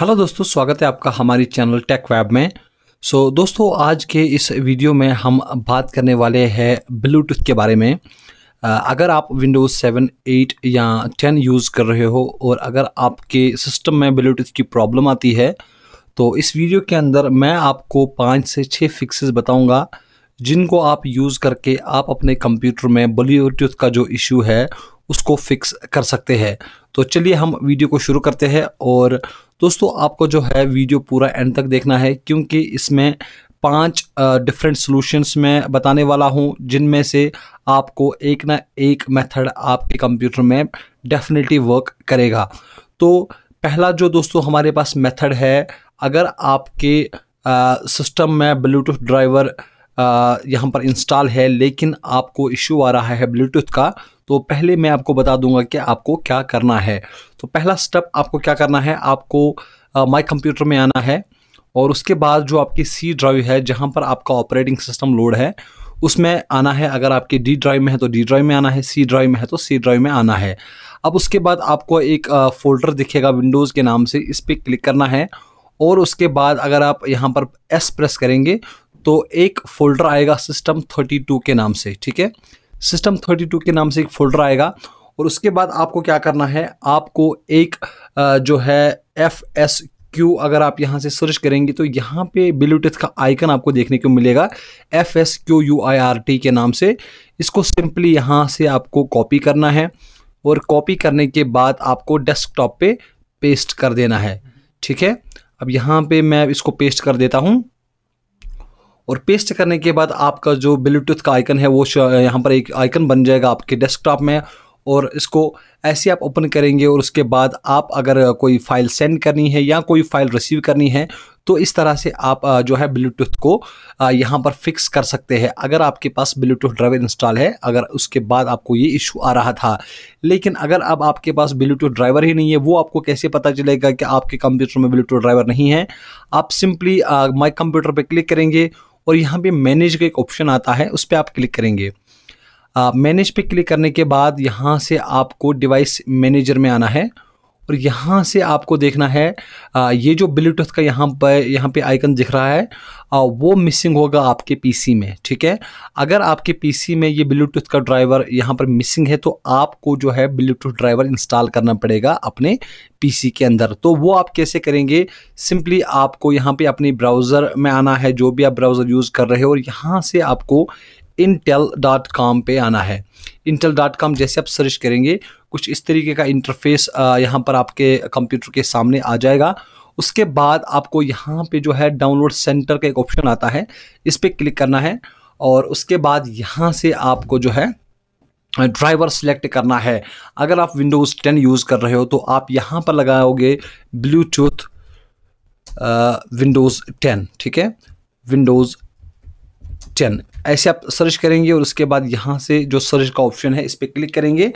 Hello दोस्तों स्वागत है आपका हमारी चैनल टेक वैब में सो so, दोस्तों आज के इस वीडियो में हम बात करने वाले हैं ब्लूटूथ के बारे में अगर आप विंडोज़ सेवन एट या टेन यूज़ कर रहे हो और अगर आपके सिस्टम में ब्लूटूथ की प्रॉब्लम आती है तो इस वीडियो के अंदर मैं आपको पाँच से छः फिक्सेस बताऊँगा जिनको आप यूज़ करके आप अपने कंप्यूटर में ब्लूटूथ का जो इशू है उसको फिक्स कर सकते हैं तो चलिए हम वीडियो को शुरू करते हैं और दोस्तों आपको जो है वीडियो पूरा एंड तक देखना है क्योंकि इसमें पांच डिफरेंट सॉल्यूशंस मैं बताने वाला हूं जिनमें से आपको एक ना एक मेथड आपके कंप्यूटर में डेफिनेटली वर्क करेगा तो पहला जो दोस्तों हमारे पास मेथड है अगर आपके सिस्टम में ब्लूटूथ ड्राइवर यहाँ पर इंस्टॉल है लेकिन आपको इशू आ रहा है ब्लूटूथ का तो पहले मैं आपको बता दूंगा कि आपको क्या करना है तो पहला स्टेप आपको क्या करना है आपको माई कंप्यूटर में आना है और उसके बाद जो आपकी सी ड्राइव है जहाँ पर आपका ऑपरेटिंग सिस्टम लोड है उसमें आना है अगर आपके डी ड्राइव में है तो डी ड्राइव में आना है सी ड्राइव में है तो सी ड्राइव में आना है अब उसके बाद आपको एक फोल्डर दिखेगा विंडोज़ के नाम से इस पर क्लिक करना है और उसके बाद अगर आप यहाँ पर एस प्रेस करेंगे तो एक फोल्डर आएगा सिस्टम 32 के नाम से ठीक है सिस्टम थर्टी टू के नाम से एक फोल्डर आएगा और उसके बाद आपको क्या करना है आपको एक जो है एफ एस क्यू अगर आप यहाँ से सर्च करेंगे तो यहाँ पे ब्लूटूथ का आइकन आपको देखने को मिलेगा F S Q U I R T के नाम से इसको सिंपली यहाँ से आपको कॉपी करना है और कॉपी करने के बाद आपको डेस्कटॉप पे पेस्ट कर देना है ठीक है अब यहाँ पे मैं इसको पेस्ट कर देता हूँ और पेस्ट करने के बाद आपका जो ब्लूटूथ का आइकन है वो यहाँ पर एक आइकन बन जाएगा आपके डेस्कटॉप में और इसको ऐसे आप ओपन करेंगे और उसके बाद आप अगर कोई फ़ाइल सेंड करनी है या कोई फ़ाइल रिसीव करनी है तो इस तरह से आप जो है ब्लूटूथ को यहाँ पर फिक्स कर सकते हैं अगर आपके पास ब्लूटूथ ड्राइवर इंस्टॉल है अगर उसके बाद आपको ये इशू आ रहा था लेकिन अगर अब आपके पास ब्लूटूथ ड्राइवर ही नहीं है वो आपको कैसे पता चलेगा कि आपके कंप्यूटर में ब्लूटूथ ड्राइवर नहीं है आप सिंपली माई कंप्यूटर पर क्लिक करेंगे और यहाँ पे मैनेज का एक ऑप्शन आता है उस पर आप क्लिक करेंगे मैनेज पे क्लिक करने के बाद यहाँ से आपको डिवाइस मैनेजर में आना है और यहाँ से आपको देखना है ये जो ब्लूटूथ का यहाँ पर यहाँ पे आइकन दिख रहा है वो मिसिंग होगा आपके पीसी में ठीक है अगर आपके पीसी में ये ब्लूटूथ का ड्राइवर यहाँ पर मिसिंग है तो आपको जो है ब्लूटूथ ड्राइवर इंस्टॉल करना पड़ेगा अपने पीसी के अंदर तो वो आप कैसे करेंगे सिंपली आपको यहाँ पे अपने ब्राउज़र में आना है जो भी आप ब्राउज़र यूज़ कर रहे हो और यहाँ से आपको इंटेल डॉट कॉम पर आना है इंटेल डॉट कॉम जैसे आप सर्च करेंगे कुछ इस तरीके का इंटरफेस यहाँ पर आपके कंप्यूटर के सामने आ जाएगा उसके बाद आपको यहाँ पे जो है डाउनलोड सेंटर का एक ऑप्शन आता है इस पर क्लिक करना है और उसके बाद यहाँ से आपको जो है ड्राइवर सेलेक्ट करना है अगर आप विंडोज़ 10 यूज़ कर रहे हो तो आप यहाँ पर लगाओगे ब्लूटूथ विंडोज़ 10 ठीक है विंडोज़ टेन ऐसे आप सर्च करेंगे और उसके बाद यहाँ से जो सर्च का ऑप्शन है इस पर क्लिक करेंगे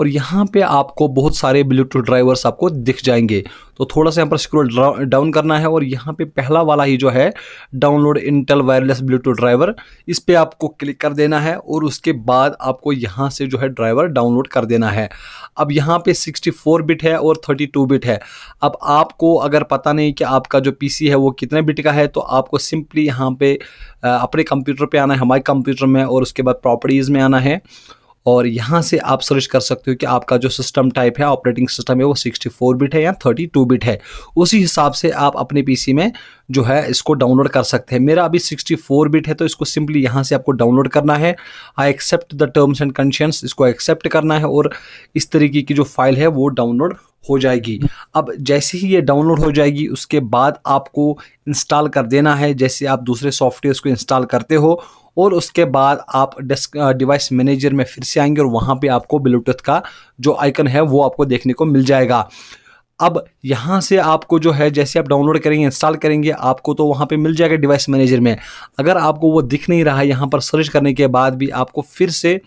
और यहाँ पे आपको बहुत सारे ब्लूटूथ ड्राइवर्स आपको दिख जाएंगे तो थोड़ा सा यहाँ पर स्क्रोल डाउन करना है और यहाँ पे पहला वाला ही जो है download Intel wireless Bluetooth driver इस पर आपको क्लिक कर देना है और उसके बाद आपको यहाँ से जो है ड्राइवर डाउनलोड कर देना है अब यहाँ पे 64 बिट है और 32 बिट है अब आपको अगर पता नहीं कि आपका जो पी है वो कितने बिट का है तो आपको सिंपली यहाँ पर अपने कंप्यूटर पर आना है हमारे कंप्यूटर में और उसके बाद प्रॉपर्टीज़ में आना है और यहाँ से आप सर्च कर सकते हो कि आपका जो सिस्टम टाइप है ऑपरेटिंग सिस्टम है वो 64 बिट है या 32 बिट है उसी हिसाब से आप अपने पीसी में जो है इसको डाउनलोड कर सकते हैं मेरा अभी 64 बिट है तो इसको सिंपली यहाँ से आपको डाउनलोड करना है I accept the terms and conditions इसको एक्सेप्ट करना है और इस तरीके की जो फाइल है वो डाउनलोड हो जाएगी अब जैसे ही ये डाउनलोड हो जाएगी उसके बाद आपको इंस्टॉल कर देना है जैसे आप दूसरे सॉफ्टवेयर को इंस्टॉल करते हो और उसके बाद आप डेस्क डिवाइस मैनेजर में फिर से आएंगे और वहाँ पे आपको ब्लूटूथ का जो आइकन है वो आपको देखने को मिल जाएगा अब यहाँ से आपको जो है जैसे आप डाउनलोड करेंगे इंस्टॉल करेंगे आपको तो वहाँ पे मिल जाएगा डिवाइस मैनेजर में अगर आपको वो दिख नहीं रहा है यहाँ पर सर्च करने के बाद भी आपको फिर से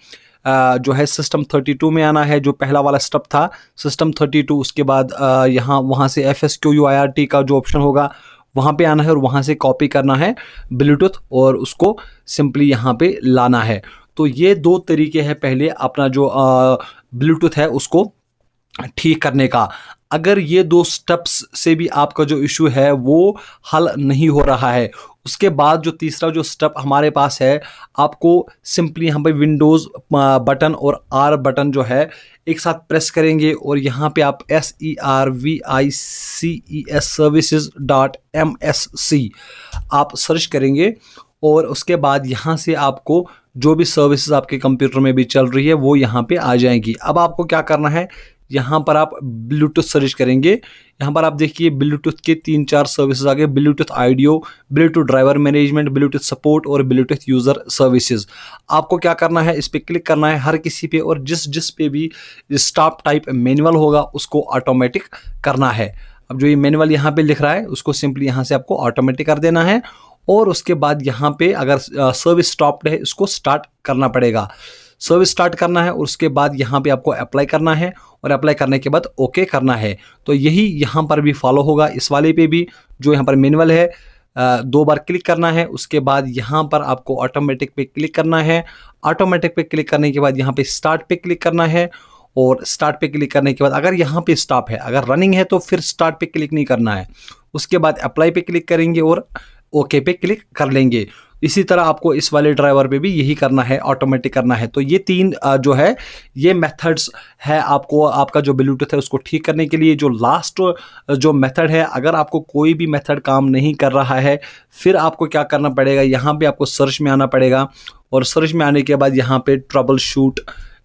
जो है सिस्टम 32 में आना है जो पहला वाला स्टेप था सिस्टम 32 उसके बाद यहाँ वहाँ से F S Q U I R T का जो ऑप्शन होगा वहाँ पे आना है और वहाँ से कॉपी करना है ब्लूटूथ और उसको सिंपली यहाँ पे लाना है तो ये दो तरीके हैं पहले अपना जो ब्लूटूथ है उसको ठीक करने का अगर ये दो स्टेप्स से भी आपका जो इशू है वो हल नहीं हो रहा है उसके बाद जो तीसरा जो स्टेप हमारे पास है आपको सिंपली यहाँ पे विंडोज़ बटन और आर बटन जो है एक साथ प्रेस करेंगे और यहाँ पे आप S E R V I C E S services dot M S C आप सर्च करेंगे और उसके बाद यहाँ से आपको जो भी सर्विसेज आपके कंप्यूटर में भी चल रही है वो यहाँ पे आ जाएंगी अब आपको क्या करना है यहाँ पर आप ब्लूटूथ सर्च करेंगे यहाँ पर आप देखिए ब्लूटूथ के तीन चार सर्विसेज आ गए Bluetooth audio Bluetooth driver management Bluetooth support और ब्लूटूथ यूज़र सर्विसेज आपको क्या करना है इस पर क्लिक करना है हर किसी पे और जिस जिस पे भी स्टाफ टाइप मैनुअल होगा उसको ऑटोमेटिक करना है अब जो ये मैनुअल यहाँ पर लिख रहा है उसको सिंपली यहाँ से आपको ऑटोमेटिक कर देना है और उसके बाद यहाँ पे अगर सर्विस स्टॉप्ड है इसको स्टार्ट करना पड़ेगा सर्विस स्टार्ट करना है और उसके बाद यहाँ पे आपको अप्लाई करना है और अप्लाई करने के बाद ओके करना है तो यही यहाँ पर भी फॉलो होगा इस वाले पे भी जो यहाँ पर मेनुअल है दो बार क्लिक करना है उसके बाद यहाँ पर आपको ऑटोमेटिक पे क्लिक करना है ऑटोमेटिक पे क्लिक करने के बाद यहाँ पे स्टार्ट पे क्लिक करना है और स्टार्ट पे क्लिक करने के बाद अगर यहाँ पे स्टॉप है अगर रनिंग है तो फिर स्टार्ट पे क्लिक नहीं करना है उसके बाद अप्लाई पे क्लिक करेंगे और ओके पे क्लिक कर लेंगे इसी तरह आपको इस वाले ड्राइवर पे भी यही करना है ऑटोमेटिक करना है तो ये तीन जो है ये मेथड्स है आपको आपका जो ब्लूटूथ है उसको ठीक करने के लिए जो लास्ट जो मेथड है अगर आपको कोई भी मेथड काम नहीं कर रहा है फिर आपको क्या करना पड़ेगा यहाँ पे आपको सर्च में आना पड़ेगा और सर्च में आने के बाद यहाँ पे ट्रबल शूट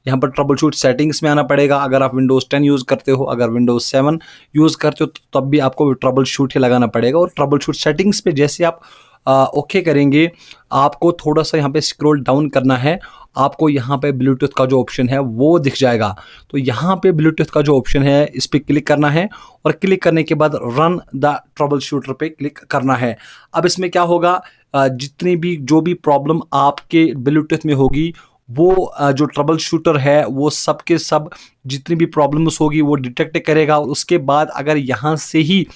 यहाँ पर ट्रबल शूट सेटिंग्स में आना पड़ेगा अगर आप विंडोज़ टेन यूज़ करते हो अगर विंडोज़ सेवन यूज़ करते हो तो तब भी आपको ट्रबल शूट ही लगाना पड़ेगा और ट्रबल शूट सेटिंग्स पर जैसे आप ओके okay करेंगे आपको थोड़ा सा यहाँ पे स्क्रॉल डाउन करना है आपको यहाँ पे ब्लूटूथ का जो ऑप्शन है वो दिख जाएगा तो यहाँ पे ब्लूटूथ का जो ऑप्शन है इस पर क्लिक करना है और क्लिक करने के बाद रन द ट्रबल शूटर पर क्लिक करना है अब इसमें क्या होगा जितनी भी जो भी प्रॉब्लम आपके ब्लूटूथ में होगी वो जो ट्रबल शूटर है वो सब के सब जितनी भी प्रॉब्लम्स होगी वो डिटेक्ट करेगा उसके बाद अगर यहाँ से ही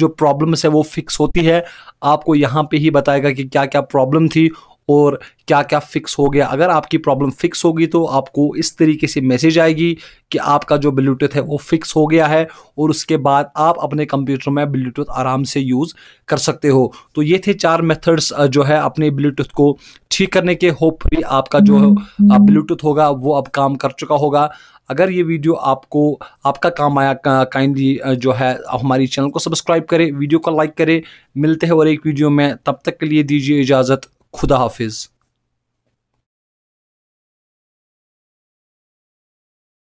जो प्रॉब्लम्स है वो फिक्स होती है आपको यहाँ पे ही बताएगा कि क्या क्या प्रॉब्लम थी और क्या क्या फिक्स हो गया अगर आपकी प्रॉब्लम फिक्स होगी तो आपको इस तरीके से मैसेज आएगी कि आपका जो ब्लूटूथ है वो फिक्स हो गया है और उसके बाद आप अपने कंप्यूटर में ब्लूटूथ आराम से यूज़ कर सकते हो तो ये थे चार मेथड्स जो है अपने ब्लूटूथ को ठीक करने के होप आपका जो ब्लूटूथ हम्म, हम्म। होगा वो अब काम कर चुका होगा अगर ये वीडियो आपको आपका काम आया काइंडली जो है हमारी चैनल को सब्सक्राइब करें वीडियो को लाइक करें मिलते हैं और एक वीडियो में तब तक के लिए दीजिए इजाज़त खुदा हाफिज़